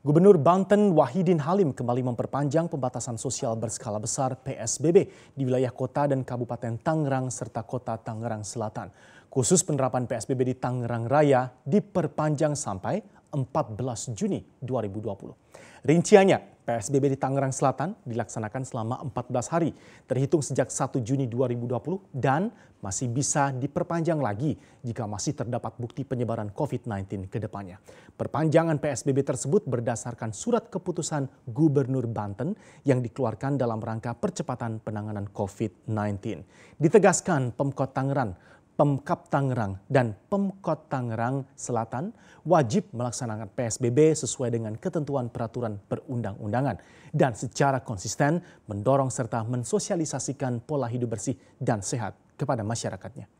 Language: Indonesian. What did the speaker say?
Gubernur Banten Wahidin Halim kembali memperpanjang pembatasan sosial berskala besar PSBB di wilayah kota dan Kabupaten Tangerang serta kota Tangerang Selatan. Khusus penerapan PSBB di Tangerang Raya diperpanjang sampai 14 Juni 2020. Rinciannya, PSBB di Tangerang Selatan dilaksanakan selama 14 hari, terhitung sejak 1 Juni 2020 dan masih bisa diperpanjang lagi jika masih terdapat bukti penyebaran COVID-19 ke depannya. Perpanjangan PSBB tersebut berdasarkan surat keputusan Gubernur Banten yang dikeluarkan dalam rangka percepatan penanganan COVID-19. Ditegaskan Pemkot Tangerang Pemkap Tangerang dan Pemkot Tangerang Selatan wajib melaksanakan PSBB sesuai dengan ketentuan peraturan perundang-undangan dan secara konsisten mendorong serta mensosialisasikan pola hidup bersih dan sehat kepada masyarakatnya.